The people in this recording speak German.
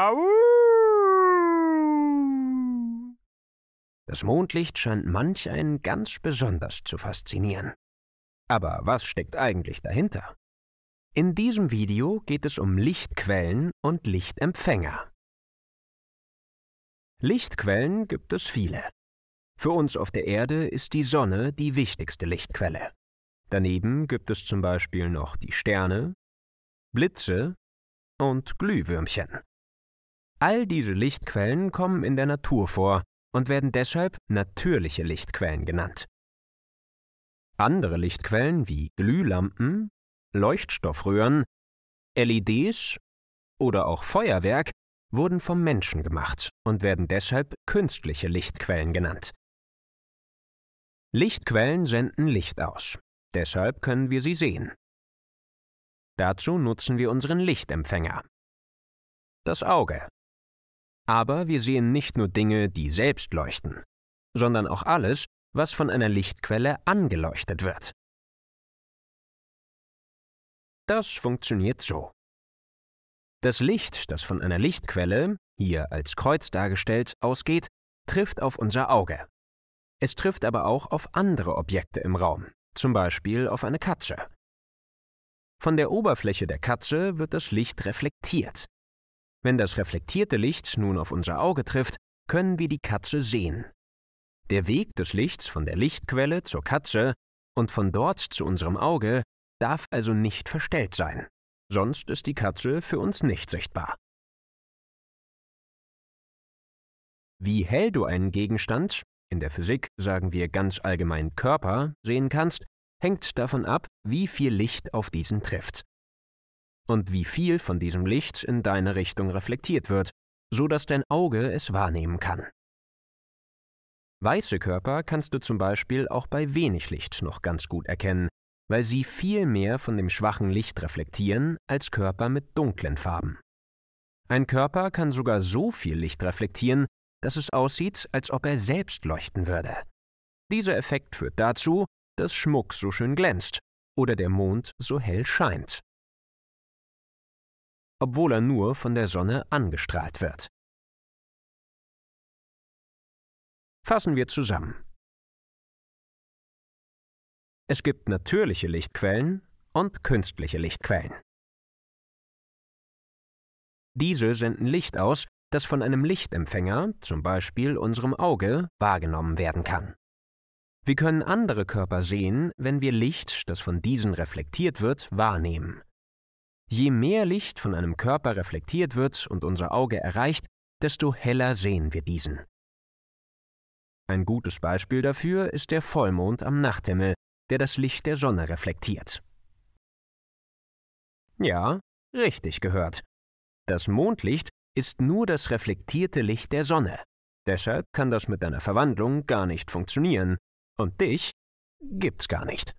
Au! Das Mondlicht scheint manch einen ganz besonders zu faszinieren. Aber was steckt eigentlich dahinter? In diesem Video geht es um Lichtquellen und Lichtempfänger. Lichtquellen gibt es viele. Für uns auf der Erde ist die Sonne die wichtigste Lichtquelle. Daneben gibt es zum Beispiel noch die Sterne, Blitze und Glühwürmchen. All diese Lichtquellen kommen in der Natur vor und werden deshalb natürliche Lichtquellen genannt. Andere Lichtquellen wie Glühlampen, Leuchtstoffröhren, LEDs oder auch Feuerwerk wurden vom Menschen gemacht und werden deshalb künstliche Lichtquellen genannt. Lichtquellen senden Licht aus, deshalb können wir sie sehen. Dazu nutzen wir unseren Lichtempfänger. Das Auge aber wir sehen nicht nur Dinge, die selbst leuchten, sondern auch alles, was von einer Lichtquelle angeleuchtet wird. Das funktioniert so. Das Licht, das von einer Lichtquelle, hier als Kreuz dargestellt, ausgeht, trifft auf unser Auge. Es trifft aber auch auf andere Objekte im Raum, zum Beispiel auf eine Katze. Von der Oberfläche der Katze wird das Licht reflektiert wenn das reflektierte Licht nun auf unser Auge trifft, können wir die Katze sehen. Der Weg des Lichts von der Lichtquelle zur Katze und von dort zu unserem Auge darf also nicht verstellt sein, sonst ist die Katze für uns nicht sichtbar. Wie hell du einen Gegenstand, in der Physik sagen wir ganz allgemein Körper, sehen kannst, hängt davon ab, wie viel Licht auf diesen trifft und wie viel von diesem Licht in deine Richtung reflektiert wird, so dass dein Auge es wahrnehmen kann. Weiße Körper kannst du zum Beispiel auch bei wenig Licht noch ganz gut erkennen, weil sie viel mehr von dem schwachen Licht reflektieren als Körper mit dunklen Farben. Ein Körper kann sogar so viel Licht reflektieren, dass es aussieht, als ob er selbst leuchten würde. Dieser Effekt führt dazu, dass Schmuck so schön glänzt oder der Mond so hell scheint obwohl er nur von der Sonne angestrahlt wird. Fassen wir zusammen. Es gibt natürliche Lichtquellen und künstliche Lichtquellen. Diese senden Licht aus, das von einem Lichtempfänger, zum Beispiel unserem Auge, wahrgenommen werden kann. Wir können andere Körper sehen, wenn wir Licht, das von diesen reflektiert wird, wahrnehmen. Je mehr Licht von einem Körper reflektiert wird und unser Auge erreicht, desto heller sehen wir diesen. Ein gutes Beispiel dafür ist der Vollmond am Nachthimmel, der das Licht der Sonne reflektiert. Ja, richtig gehört. Das Mondlicht ist nur das reflektierte Licht der Sonne. Deshalb kann das mit deiner Verwandlung gar nicht funktionieren. Und dich gibt's gar nicht.